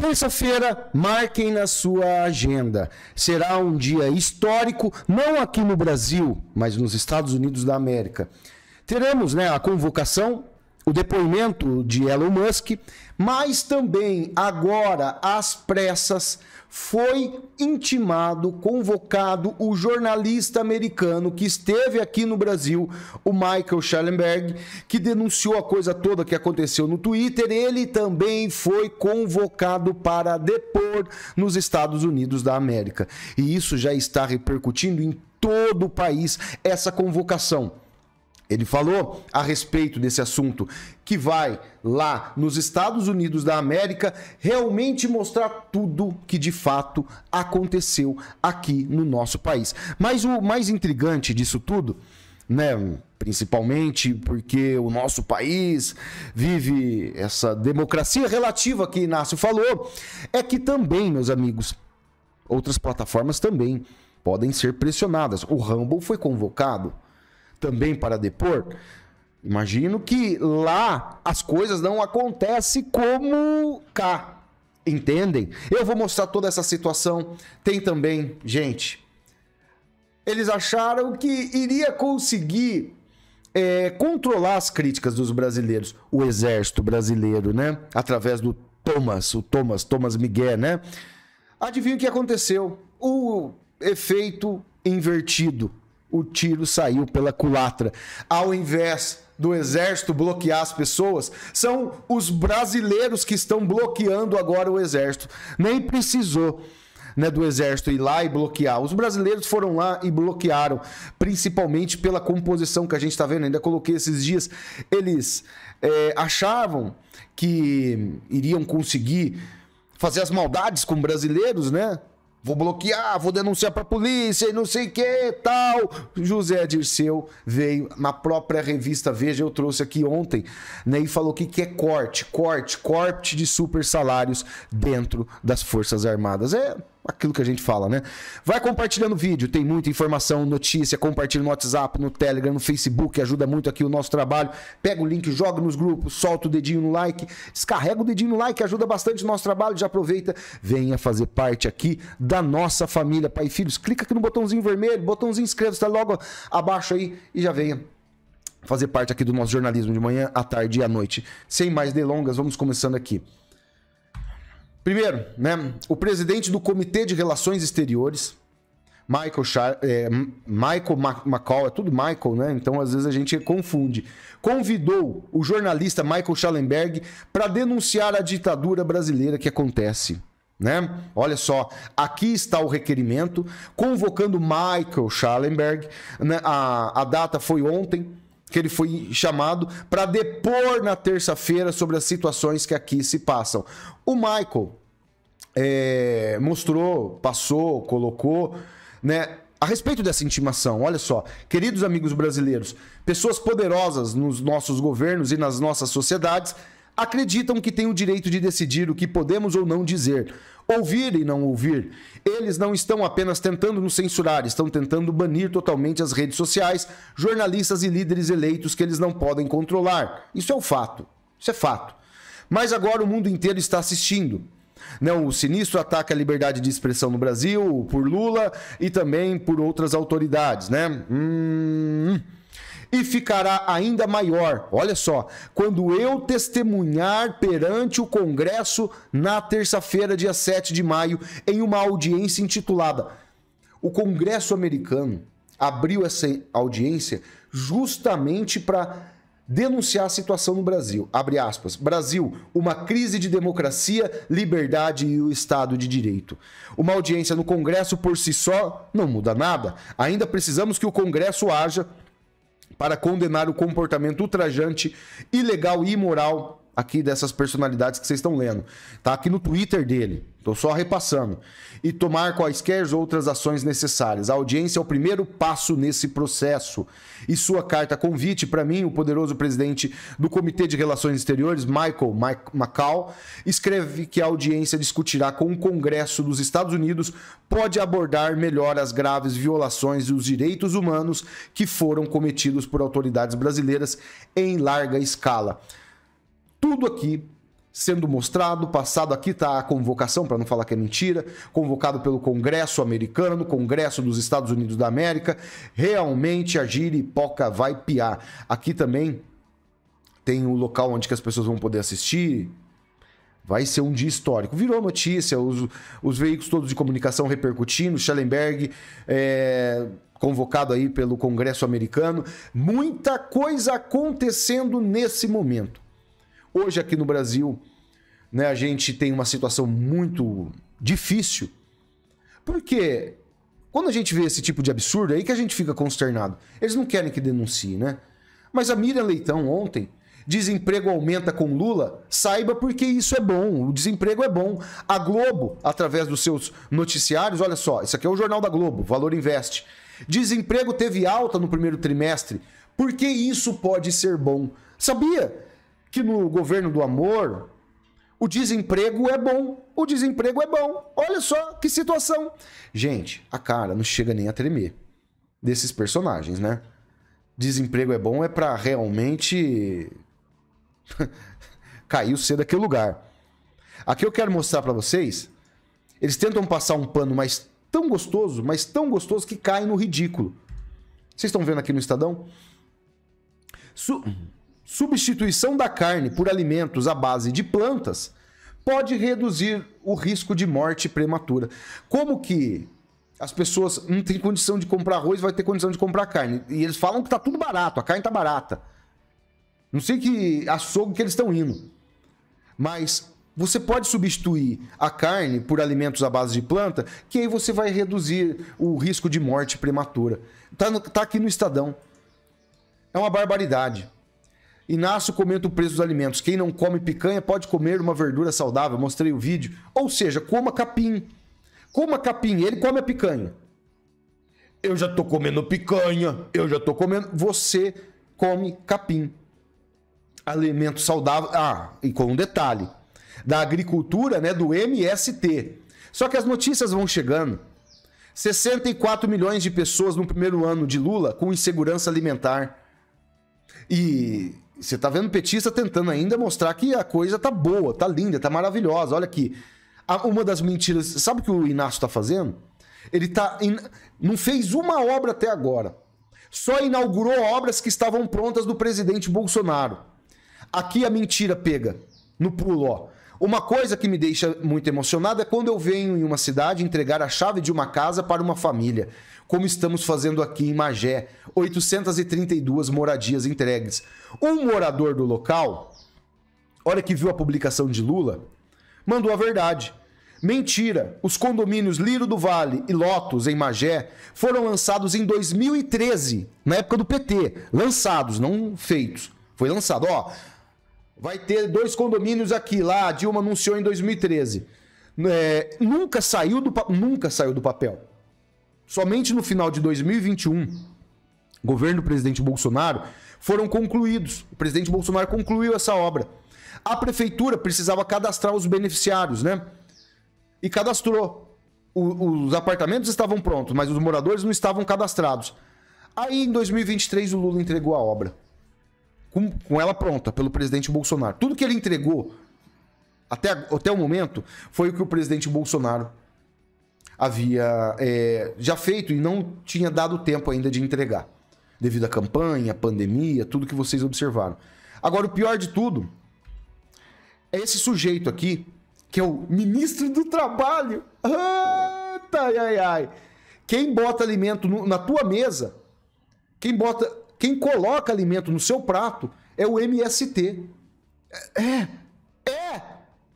Terça-feira, marquem na sua agenda. Será um dia histórico, não aqui no Brasil, mas nos Estados Unidos da América. Teremos né, a convocação o depoimento de Elon Musk, mas também agora às pressas foi intimado, convocado o jornalista americano que esteve aqui no Brasil, o Michael Schellenberg, que denunciou a coisa toda que aconteceu no Twitter. Ele também foi convocado para depor nos Estados Unidos da América. E isso já está repercutindo em todo o país essa convocação. Ele falou a respeito desse assunto que vai lá nos Estados Unidos da América realmente mostrar tudo que de fato aconteceu aqui no nosso país. Mas o mais intrigante disso tudo, né, principalmente porque o nosso país vive essa democracia relativa que Inácio falou, é que também, meus amigos, outras plataformas também podem ser pressionadas. O Rumble foi convocado também para depor, imagino que lá as coisas não acontecem como cá. Entendem? Eu vou mostrar toda essa situação. Tem também, gente. Eles acharam que iria conseguir é, controlar as críticas dos brasileiros, o exército brasileiro, né? Através do Thomas, o Thomas, Thomas Miguel, né? Adivinha o que aconteceu? O efeito invertido o tiro saiu pela culatra. Ao invés do exército bloquear as pessoas, são os brasileiros que estão bloqueando agora o exército. Nem precisou. Né, do exército ir lá e bloquear. Os brasileiros foram lá e bloquearam, principalmente pela composição que a gente está vendo. Ainda coloquei esses dias. Eles é, achavam que iriam conseguir fazer as maldades com brasileiros, né? Vou bloquear, vou denunciar pra polícia e não sei o que tal. José Dirceu veio na própria revista Veja, eu trouxe aqui ontem, né? E falou que, que é corte, corte, corte de super salários dentro das Forças Armadas. É, aquilo que a gente fala, né? Vai compartilhando o vídeo, tem muita informação, notícia, compartilha no WhatsApp, no Telegram, no Facebook, ajuda muito aqui o nosso trabalho. Pega o link, joga nos grupos, solta o dedinho no like, descarrega o dedinho no like, ajuda bastante o nosso trabalho, já aproveita, venha fazer parte aqui da nossa família, pai e filhos. Clica aqui no botãozinho vermelho, botãozinho inscreva-se, tá logo abaixo aí e já venha fazer parte aqui do nosso jornalismo de manhã, à tarde e à noite. Sem mais delongas, vamos começando aqui. Primeiro, né, o presidente do Comitê de Relações Exteriores, Michael, Char é, Michael McCall, é tudo Michael, né? Então às vezes a gente confunde. Convidou o jornalista Michael Schallenberg para denunciar a ditadura brasileira que acontece. Né? Olha só, aqui está o requerimento, convocando Michael Schallenberg. Né? A, a data foi ontem, que ele foi chamado para depor na terça-feira sobre as situações que aqui se passam. O Michael é, mostrou, passou, colocou, né? A respeito dessa intimação, olha só, queridos amigos brasileiros, pessoas poderosas nos nossos governos e nas nossas sociedades acreditam que têm o direito de decidir o que podemos ou não dizer. Ouvir e não ouvir. Eles não estão apenas tentando nos censurar, estão tentando banir totalmente as redes sociais, jornalistas e líderes eleitos que eles não podem controlar. Isso é um fato. Isso é fato. Mas agora o mundo inteiro está assistindo. Não, né, o sinistro ataca a liberdade de expressão no Brasil por Lula e também por outras autoridades, né? Hum. hum e ficará ainda maior. Olha só, quando eu testemunhar perante o Congresso na terça-feira, dia 7 de maio, em uma audiência intitulada. O Congresso americano abriu essa audiência justamente para denunciar a situação no Brasil. Abre aspas. Brasil, uma crise de democracia, liberdade e o Estado de Direito. Uma audiência no Congresso por si só não muda nada. Ainda precisamos que o Congresso haja para condenar o comportamento ultrajante, ilegal e imoral aqui dessas personalidades que vocês estão lendo. Tá aqui no Twitter dele. Tô só repassando. E tomar quaisquer outras ações necessárias. A audiência é o primeiro passo nesse processo. E sua carta convite para mim, o poderoso presidente do Comitê de Relações Exteriores, Michael Macau, escreve que a audiência discutirá com o Congresso dos Estados Unidos pode abordar melhor as graves violações dos direitos humanos que foram cometidos por autoridades brasileiras em larga escala tudo aqui sendo mostrado, passado aqui está a convocação, para não falar que é mentira, convocado pelo Congresso americano, Congresso dos Estados Unidos da América, realmente a giripoca vai piar. Aqui também tem o local onde que as pessoas vão poder assistir, Vai ser um dia histórico. Virou notícia, os, os veículos todos de comunicação repercutindo, Schellenberg é, convocado aí pelo Congresso americano. Muita coisa acontecendo nesse momento. Hoje aqui no Brasil, né, a gente tem uma situação muito difícil, porque quando a gente vê esse tipo de absurdo, é aí que a gente fica consternado. Eles não querem que denuncie, né? Mas a Miriam Leitão ontem, desemprego aumenta com Lula, saiba porque isso é bom, o desemprego é bom. A Globo, através dos seus noticiários, olha só, isso aqui é o jornal da Globo, Valor Investe. Desemprego teve alta no primeiro trimestre, porque isso pode ser bom. Sabia? que no governo do amor o desemprego é bom. O desemprego é bom. Olha só que situação. Gente, a cara não chega nem a tremer desses personagens, né? Desemprego é bom é para realmente cair você daquele lugar. Aqui eu quero mostrar para vocês, eles tentam passar um pano mais tão gostoso, mas tão gostoso que cai no ridículo. Vocês estão vendo aqui no Estadão? Su substituição da carne por alimentos à base de plantas pode reduzir o risco de morte prematura. Como que as pessoas não têm condição de comprar arroz, vai ter condição de comprar carne. E eles falam que tá tudo barato, a carne tá barata. Não sei que açougue que eles estão indo. Mas você pode substituir a carne por alimentos à base de planta, que aí você vai reduzir o risco de morte prematura. Tá, no, tá aqui no Estadão. É uma barbaridade. Inácio comenta o preço dos alimentos. Quem não come picanha pode comer uma verdura saudável. Mostrei o vídeo. Ou seja, coma capim. Coma capim. Ele come a picanha. Eu já tô comendo picanha. Eu já tô comendo. Você come capim. Alimento saudável. Ah, e com um detalhe. Da agricultura, né? Do MST. Só que as notícias vão chegando. 64 milhões de pessoas no primeiro ano de Lula com insegurança alimentar. E você tá vendo petista tentando ainda mostrar que a coisa tá boa, tá linda, tá maravilhosa. Olha aqui. Uma das mentiras. Sabe o que o Inácio tá fazendo? Ele tá. In... Não fez uma obra até agora. Só inaugurou obras que estavam prontas do presidente Bolsonaro. Aqui a mentira pega no pulo, ó. Uma coisa que me deixa muito emocionado é quando eu venho em uma cidade entregar a chave de uma casa para uma família como estamos fazendo aqui em Magé. 832 moradias entregues. Um morador do local, hora que viu a publicação de Lula, mandou a verdade. Mentira! Os condomínios Liro do Vale e Lotus, em Magé, foram lançados em 2013, na época do PT. Lançados, não feitos. Foi lançado, ó. Vai ter dois condomínios aqui, lá, a Dilma anunciou em 2013. É, nunca, saiu do, nunca saiu do papel somente no final de 2021, governo do presidente Bolsonaro, foram concluídos. O presidente Bolsonaro concluiu essa obra. A prefeitura precisava cadastrar os beneficiários, né? E cadastrou. O, os apartamentos estavam prontos, mas os moradores não estavam cadastrados. Aí, em 2023, o Lula entregou a obra. Com, com ela pronta, pelo presidente Bolsonaro. Tudo que ele entregou até, até o momento foi o que o presidente Bolsonaro havia é, já feito e não tinha dado tempo ainda de entregar, devido à campanha, pandemia, tudo que vocês observaram. Agora, o pior de tudo é esse sujeito aqui, que é o ministro do Trabalho. ai ai, ai. Quem bota alimento no, na tua mesa, quem bota, quem coloca alimento no seu prato é o MST. É, é.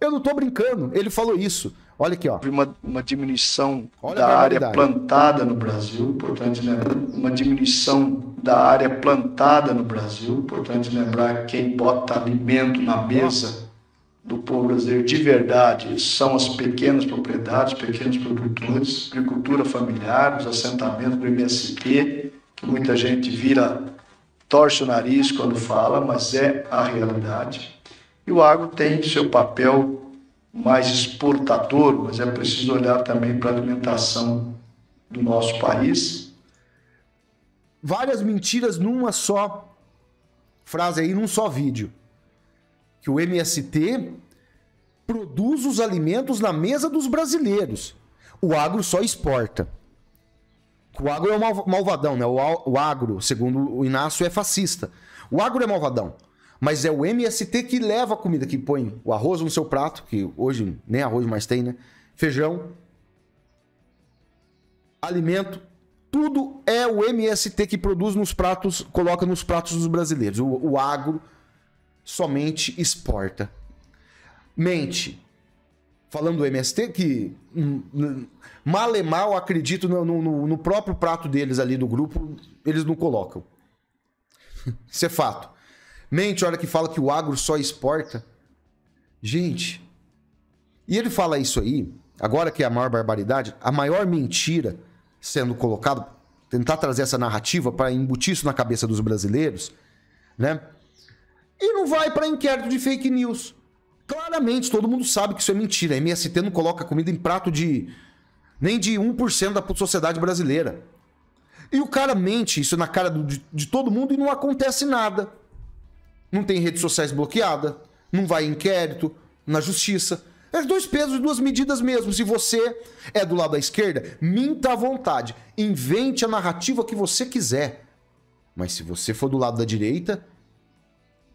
Eu não tô brincando. Ele falou isso. Olha aqui, ó. Uma, uma diminuição Olha da área plantada no Brasil, importante lembrar. Uma diminuição da área plantada no Brasil, importante lembrar quem bota alimento na mesa do povo brasileiro de verdade são as pequenas propriedades, pequenos produtores, agricultura familiar, os assentamentos do MST, que muita gente vira, torce o nariz quando fala, mas é a realidade. E o agro tem seu papel mais exportador, mas é preciso olhar também para a alimentação do nosso país. Várias mentiras numa só frase aí, num só vídeo. Que o MST produz os alimentos na mesa dos brasileiros. O agro só exporta. O agro é malvadão, né? O agro, segundo o Inácio, é fascista. O agro é malvadão. Mas é o MST que leva a comida, que põe o arroz no seu prato, que hoje nem arroz mais tem, né? Feijão, alimento, tudo é o MST que produz nos pratos, coloca nos pratos dos brasileiros. O, o agro somente exporta. Mente. Falando do MST, que hum, hum, mal e mal acredito no, no, no próprio prato deles ali do grupo, eles não colocam. Isso é fato. Mente, olha que fala que o agro só exporta. Gente, e ele fala isso aí, agora que é a maior barbaridade, a maior mentira sendo colocada, tentar trazer essa narrativa para embutir isso na cabeça dos brasileiros, né? E não vai para inquérito de fake news. Claramente, todo mundo sabe que isso é mentira. A MST não coloca comida em prato de nem de 1% da sociedade brasileira. E o cara mente isso na cara de, de todo mundo e não acontece nada não tem redes sociais bloqueada, não vai inquérito na justiça. É dois pesos e duas medidas mesmo. Se você é do lado da esquerda, minta à vontade, invente a narrativa que você quiser. Mas se você for do lado da direita,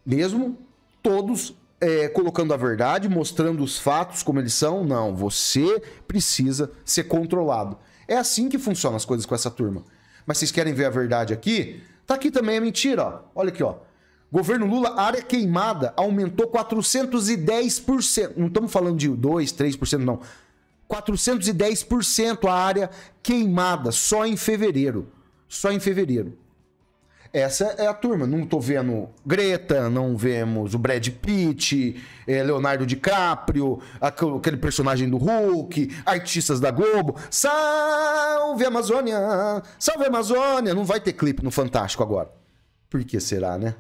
mesmo todos é, colocando a verdade, mostrando os fatos como eles são, não, você precisa ser controlado. É assim que funcionam as coisas com essa turma. Mas vocês querem ver a verdade aqui? Tá aqui também a mentira, ó. Olha aqui, ó. Governo Lula, área queimada aumentou 410%. Não estamos falando de 2, 3%, não. 410% a área queimada só em fevereiro. Só em fevereiro. Essa é a turma. Não estou vendo Greta, não vemos o Brad Pitt, eh, Leonardo DiCaprio, aquele personagem do Hulk, artistas da Globo. Salve Amazônia! Salve Amazônia! Não vai ter clipe no Fantástico agora. Por que será, né?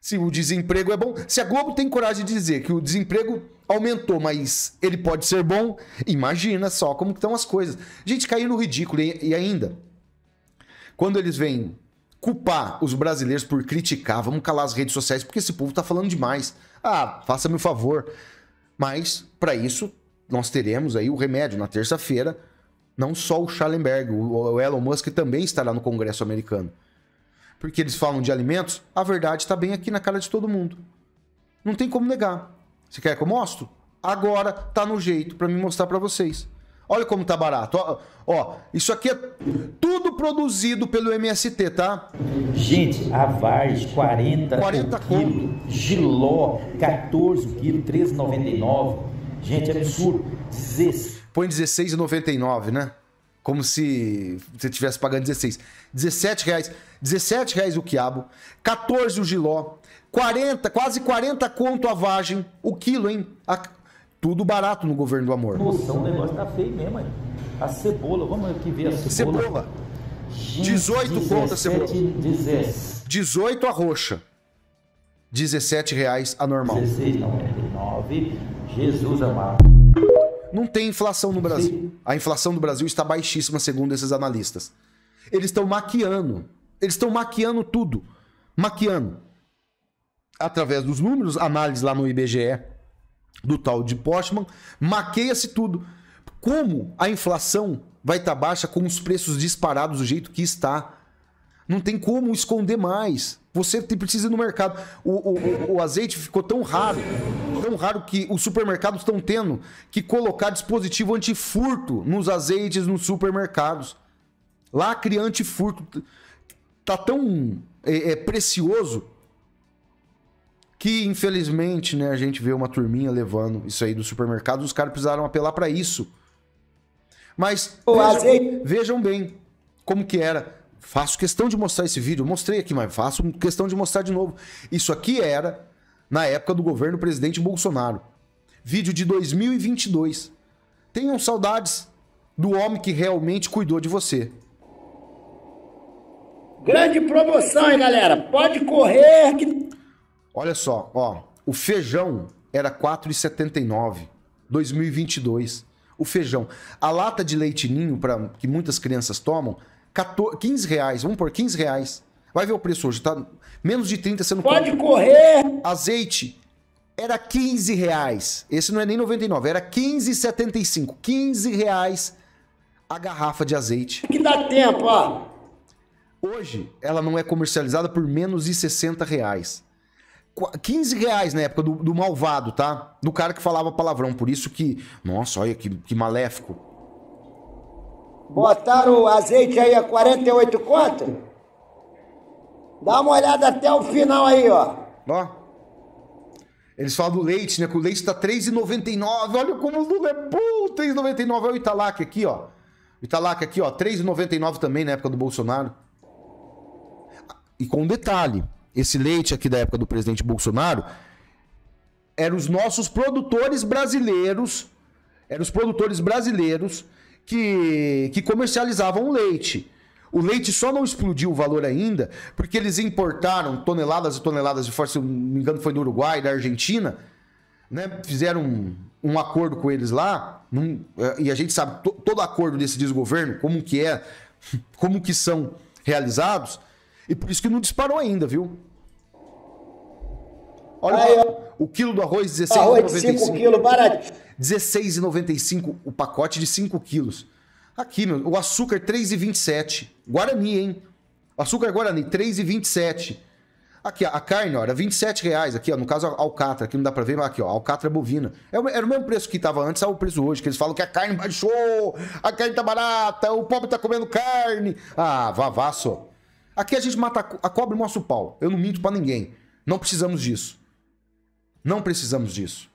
se o desemprego é bom. Se a Globo tem coragem de dizer que o desemprego aumentou, mas ele pode ser bom, imagina só como estão as coisas. gente caiu no ridículo e ainda. Quando eles vêm culpar os brasileiros por criticar, vamos calar as redes sociais porque esse povo está falando demais. Ah, faça-me um favor. Mas para isso nós teremos aí o remédio na terça-feira. Não só o Schallenberg, o Elon Musk também estará no Congresso americano porque eles falam de alimentos, a verdade está bem aqui na cara de todo mundo. Não tem como negar. Você quer que eu mostro? Agora tá no jeito para me mostrar para vocês. Olha como tá barato. Ó, ó, isso aqui é tudo produzido pelo MST, tá? Gente, avaz 40, 40 quilos, giló 14 quilos, 13,99. Gente, é absurdo. 16. Põe 16,99, né? Como se você estivesse pagando 16. 17 reais. 17 reais o quiabo, 14 o giló, 40, quase 40 conto a vagem, o quilo, hein? A... Tudo barato no governo do amor. Nossa, o negócio tá feio mesmo, hein? A cebola, vamos aqui ver a cebola. Cebola. 18 conto a cebola. 17. 18 a roxa. 17 reais a normal. 16, não, 9. É, Jesus amado. Não tem inflação no Brasil. Sim. A inflação do Brasil está baixíssima, segundo esses analistas. Eles estão maquiando. Eles estão maquiando tudo. Maquiando. Através dos números, análise lá no IBGE do tal de Postman, maqueia-se tudo. Como a inflação vai estar tá baixa com os preços disparados do jeito que está? Não tem como esconder mais. Você precisa ir no mercado. O, o, o, azeite ficou tão raro, tão raro que os supermercados estão tendo que colocar dispositivo antifurto nos azeites nos supermercados. Lacre antifurto. Tá tão é, é, precioso que, infelizmente, né, a gente vê uma turminha levando isso aí do supermercado. Os caras precisaram apelar para isso. Mas vejam, vejam bem como que era Faço questão de mostrar esse vídeo. mostrei aqui, mas faço questão de mostrar de novo. Isso aqui era na época do governo do presidente Bolsonaro. Vídeo de 2022. Tenham saudades do homem que realmente cuidou de você. Grande promoção, hein, galera? Pode correr que... Olha só, ó, o feijão era 4,79, 2022. O feijão, a lata de leite ninho para que muitas crianças tomam, 15 reais, vamos por 15 reais. Vai ver o preço hoje, tá? Menos de 30 você Pode compra. correr! Azeite era 15 reais. Esse não é nem 99, era 15,75. 15 reais a garrafa de azeite. Que dá tempo, ó. Hoje, ela não é comercializada por menos de 60 reais. 15 reais na época do, do malvado, tá? Do cara que falava palavrão. Por isso que, nossa, olha que, que maléfico. Botaram o azeite aí a 48 conto? Dá uma olhada até o final aí, ó. Ó. Eles falam do leite, né? Que o leite tá R$3,99. Olha como o Lula é bom! R$3,99. Olha o Italac aqui, ó. O Italac aqui, ó. R$3,99 também na época do Bolsonaro. E com um detalhe. Esse leite aqui da época do presidente Bolsonaro eram os nossos produtores brasileiros, eram os produtores brasileiros que, que comercializavam leite. O leite só não explodiu o valor ainda, porque eles importaram toneladas e toneladas de força, se não me engano, foi do Uruguai, da Argentina, né? Fizeram um, um acordo com eles lá, num, eh, e a gente sabe to, todo acordo desse desgoverno, como que é, como que são realizados, e por isso que não disparou ainda, viu? Olha, o, quilo do arroz, 16,95. Arroz, 5 quilos, 16,95 o pacote de 5 quilos. Aqui, meu, o açúcar 3,27. Guarani, hein? Açúcar é Guarani, 3,27. Aqui, a carne, olha, 27 reais aqui, ó, no caso a alcatra, aqui não dá pra ver, mas aqui, ó, alcatra é bovina. É era o mesmo preço que tava antes, é o preço hoje, que eles falam que a carne baixou, a carne tá barata, o pobre tá comendo carne. Ah, vavasso. Aqui a gente mata a cobra e mostra o pau. Eu não minto para ninguém. Não precisamos disso. Não precisamos disso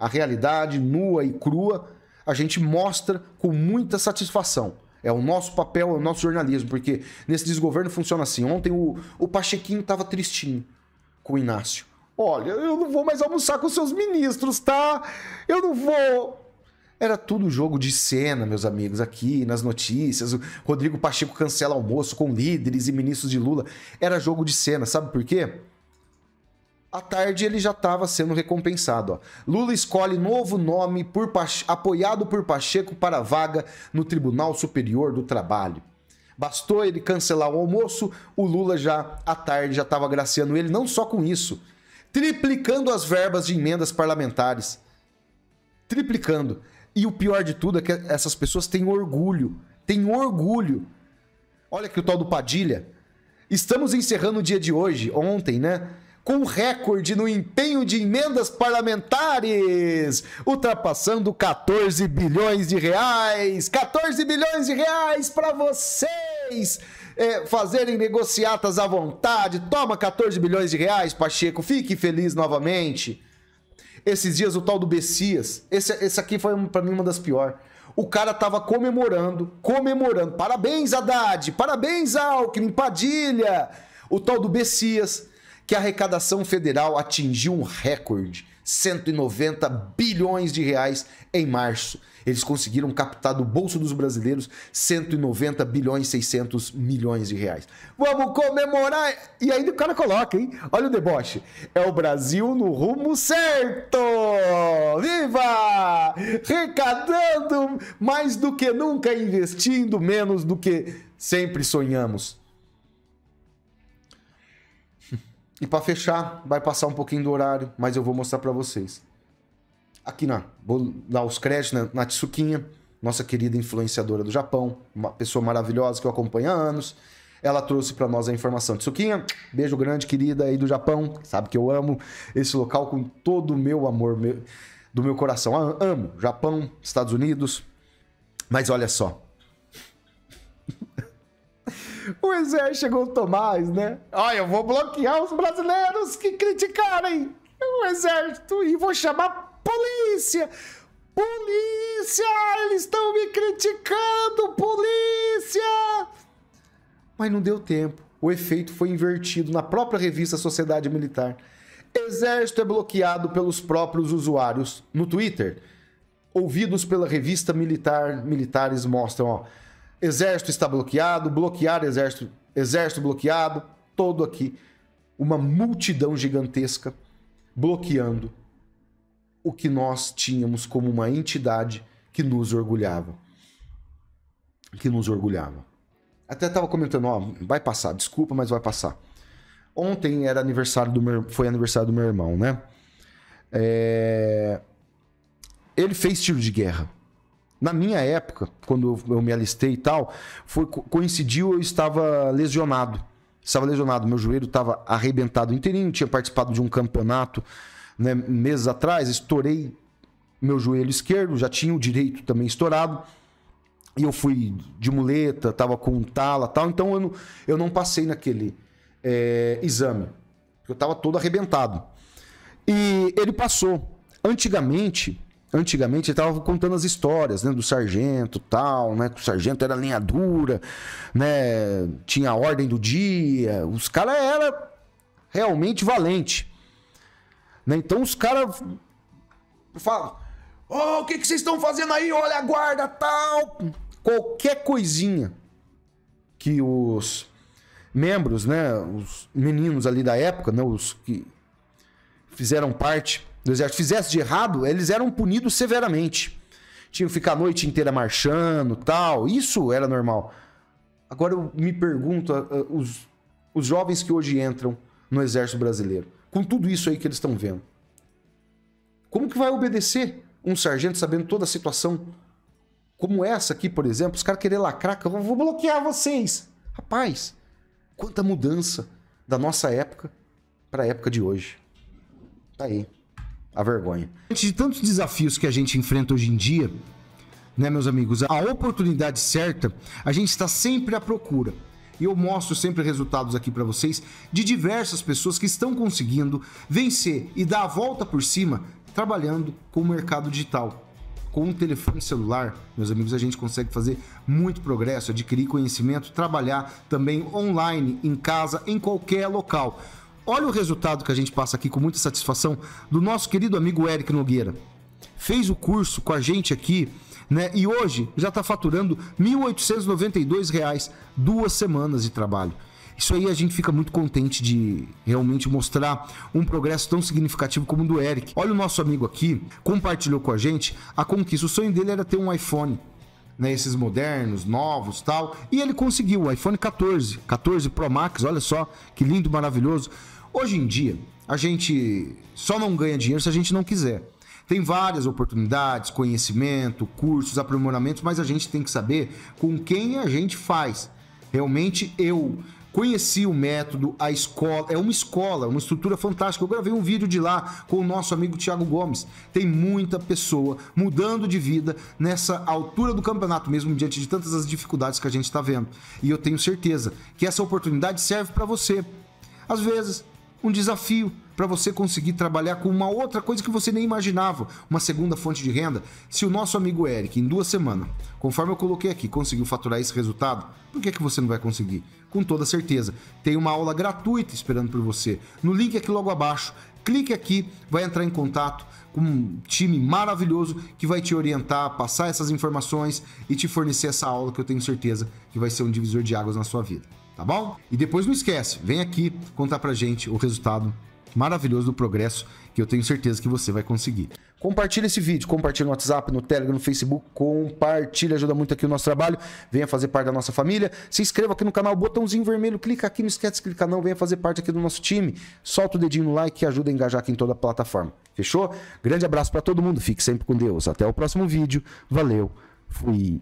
a realidade nua e crua, a gente mostra com muita satisfação. É o nosso papel, é o nosso jornalismo, porque nesse desgoverno funciona assim. Ontem o, o Pachequinho estava tristinho com o Inácio. Olha, eu não vou mais almoçar com seus ministros, tá? Eu não vou. Era tudo jogo de cena, meus amigos, aqui nas notícias. O Rodrigo Pacheco cancela almoço com líderes e ministros de Lula. Era jogo de cena, sabe por quê? à tarde ele já estava sendo recompensado. Ó. Lula escolhe novo nome por Pache... apoiado por Pacheco para vaga no Tribunal Superior do Trabalho. Bastou ele cancelar o almoço, o Lula já à tarde já estava agraciando ele, não só com isso, triplicando as verbas de emendas parlamentares. Triplicando. E o pior de tudo é que essas pessoas têm orgulho, têm orgulho. Olha que o tal do Padilha. Estamos encerrando o dia de hoje, ontem, né? com recorde no empenho de emendas parlamentares, ultrapassando 14 bilhões de reais. 14 bilhões de reais para vocês! É, fazerem negociatas à vontade. Toma 14 bilhões de reais, Pacheco. Fique feliz novamente. Esses dias o tal do Bessias. Esse, esse aqui foi para mim uma das piores. O cara tava comemorando, comemorando. Parabéns, Haddad! Parabéns, Alckmin, Padilha! O tal do Bessias que a arrecadação federal atingiu um recorde, 190 bilhões de reais em março. Eles conseguiram captar do bolso dos brasileiros 190 bilhões 600 milhões de reais. Vamos comemorar! E ainda o cara coloca, hein? Olha o deboche. É o Brasil no rumo certo! Viva! Recadando mais do que nunca, investindo menos do que sempre sonhamos. E para fechar, vai passar um pouquinho do horário, mas eu vou mostrar para vocês. Aqui na, vou dar os créditos na, na Tsukinha, nossa querida influenciadora do Japão, uma pessoa maravilhosa que eu acompanho há anos. Ela trouxe para nós a informação. Tsukinha, beijo grande, querida aí do Japão. Sabe que eu amo esse local com todo o meu amor meu, do meu coração. Ah, amo Japão, Estados Unidos. Mas olha só, o exército chegou Tomás, né? Olha, eu vou bloquear os brasileiros que criticarem o exército e vou chamar polícia. Polícia! Eles estão me criticando, polícia! Mas não deu tempo. O efeito foi invertido na própria revista Sociedade Militar. Exército é bloqueado pelos próprios usuários no Twitter. Ouvidos pela revista militar, militares mostram, ó. Exército está bloqueado, bloquear exército, exército bloqueado, todo aqui uma multidão gigantesca bloqueando o que nós tínhamos como uma entidade que nos orgulhava. Que nos orgulhava. Até estava comentando, ó, vai passar, desculpa, mas vai passar. Ontem era aniversário do meu, foi aniversário do meu irmão, né? É... Ele fez tiro de guerra. Na minha época, quando eu me alistei e tal, foi, coincidiu, eu estava lesionado. Estava lesionado, meu joelho estava arrebentado inteirinho, tinha participado de um campeonato né, meses atrás, estourei meu joelho esquerdo, já tinha o direito também estourado. E eu fui de muleta, tava com tala tal, então eu não, eu não passei naquele é, exame. Eu tava todo arrebentado. E ele passou. Antigamente, Antigamente ele estava contando as histórias, né, do sargento, tal, né, que o sargento era linha dura, né, tinha a ordem do dia, os caras era realmente valente. Né? Então os caras falam: "Ó, oh, o que que vocês estão fazendo aí? Olha a guarda, tal". Qualquer coisinha que os membros, né, os meninos ali da época, né, os que fizeram parte do exército fizesse de errado, eles eram punidos severamente. Tinham que ficar a noite inteira marchando tal. Isso era normal. Agora eu me pergunto, os, os jovens que hoje entram no exército brasileiro, com tudo isso aí que eles estão vendo, como que vai obedecer um sargento sabendo toda a situação como essa aqui, por exemplo, os caras querer lacrar, que eu vou bloquear vocês. Rapaz, quanta mudança da nossa época para a época de hoje. Tá aí. A vergonha. Diante de tantos desafios que a gente enfrenta hoje em dia, né, meus amigos, a oportunidade certa, a gente está sempre à procura. E eu mostro sempre resultados aqui para vocês de diversas pessoas que estão conseguindo vencer e dar a volta por cima trabalhando com o mercado digital. Com um telefone celular, meus amigos, a gente consegue fazer muito progresso, adquirir conhecimento, trabalhar também online, em casa, em qualquer local. Olha o resultado que a gente passa aqui com muita satisfação do nosso querido amigo Eric Nogueira. Fez o curso com a gente aqui, né? E hoje já está faturando R$ 1.892 duas semanas de trabalho. Isso aí a gente fica muito contente de realmente mostrar um progresso tão significativo como o do Eric. Olha o nosso amigo aqui, compartilhou com a gente a conquista. O sonho dele era ter um iPhone né, esses modernos, novos, tal, e ele conseguiu o iPhone 14, 14 Pro Max, olha só que lindo, maravilhoso. Hoje em dia, a gente só não ganha dinheiro se a gente não quiser. Tem várias oportunidades, conhecimento, cursos, aprimoramentos, mas a gente tem que saber com quem a gente faz. Realmente eu Conheci o método, a escola, é uma escola, uma estrutura fantástica. Eu gravei um vídeo de lá com o nosso amigo Thiago Gomes. Tem muita pessoa mudando de vida nessa altura do campeonato, mesmo diante de tantas as dificuldades que a gente está vendo. E eu tenho certeza que essa oportunidade serve para você. Às vezes, um desafio para você conseguir trabalhar com uma outra coisa que você nem imaginava, uma segunda fonte de renda. Se o nosso amigo Eric, em duas semanas, conforme eu coloquei aqui, conseguiu faturar esse resultado, por que, que você não vai conseguir? com toda certeza. Tem uma aula gratuita esperando por você. No link aqui logo abaixo, clique aqui, vai entrar em contato com um time maravilhoso que vai te orientar, passar essas informações e te fornecer essa aula que eu tenho certeza que vai ser um divisor de águas na sua vida, tá bom? E depois não esquece, vem aqui contar pra gente o resultado maravilhoso do progresso que eu tenho certeza que você vai conseguir. Compartilha esse vídeo, compartilha no WhatsApp, no Telegram, no Facebook, compartilha, ajuda muito aqui o nosso trabalho. Venha fazer parte da nossa família. Se inscreva aqui no canal, botãozinho vermelho, clica aqui, não esquece de clicar não, venha fazer parte aqui do nosso time. Solta o dedinho no like que ajuda a engajar aqui em toda a plataforma. Fechou? Grande abraço para todo mundo. Fique sempre com Deus. Até o próximo vídeo. Valeu. Fui.